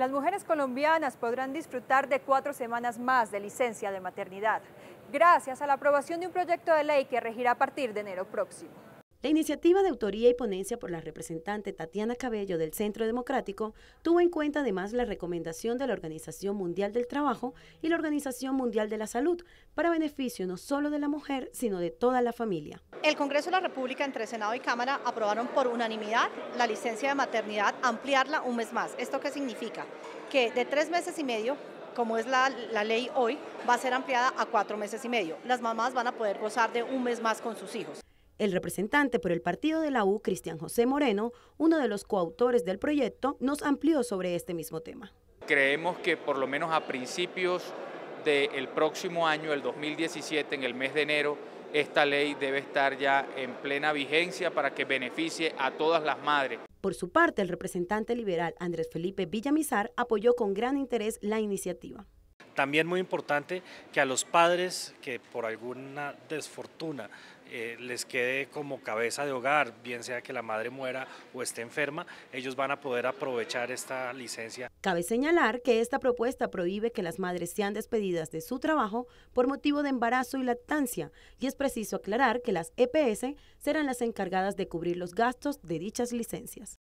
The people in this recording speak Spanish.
Las mujeres colombianas podrán disfrutar de cuatro semanas más de licencia de maternidad, gracias a la aprobación de un proyecto de ley que regirá a partir de enero próximo. La iniciativa de autoría y ponencia por la representante Tatiana Cabello del Centro Democrático tuvo en cuenta además la recomendación de la Organización Mundial del Trabajo y la Organización Mundial de la Salud para beneficio no solo de la mujer, sino de toda la familia. El Congreso de la República entre Senado y Cámara aprobaron por unanimidad la licencia de maternidad, ampliarla un mes más. ¿Esto qué significa? Que de tres meses y medio como es la, la, ley hoy, va a ser ampliada a cuatro meses y medio. Las mamás van a poder gozar de un mes más con sus hijos. El representante por el partido de la U, Cristian José Moreno, uno de los coautores del proyecto, nos amplió sobre este mismo tema. Creemos que por lo menos a principios del próximo año, el 2017, en el mes de enero, esta ley debe estar ya en plena vigencia para que beneficie a todas las madres. Por su parte, el representante liberal Andrés Felipe Villamizar apoyó con gran interés la iniciativa. También muy importante que a los padres que por alguna desfortuna eh, les quede como cabeza de hogar, bien sea que la madre muera o esté enferma, ellos van a poder aprovechar esta licencia. Cabe señalar que esta propuesta prohíbe que las madres sean despedidas de su trabajo por motivo de embarazo y lactancia, y es preciso aclarar que las EPS serán las encargadas de cubrir los gastos de dichas licencias.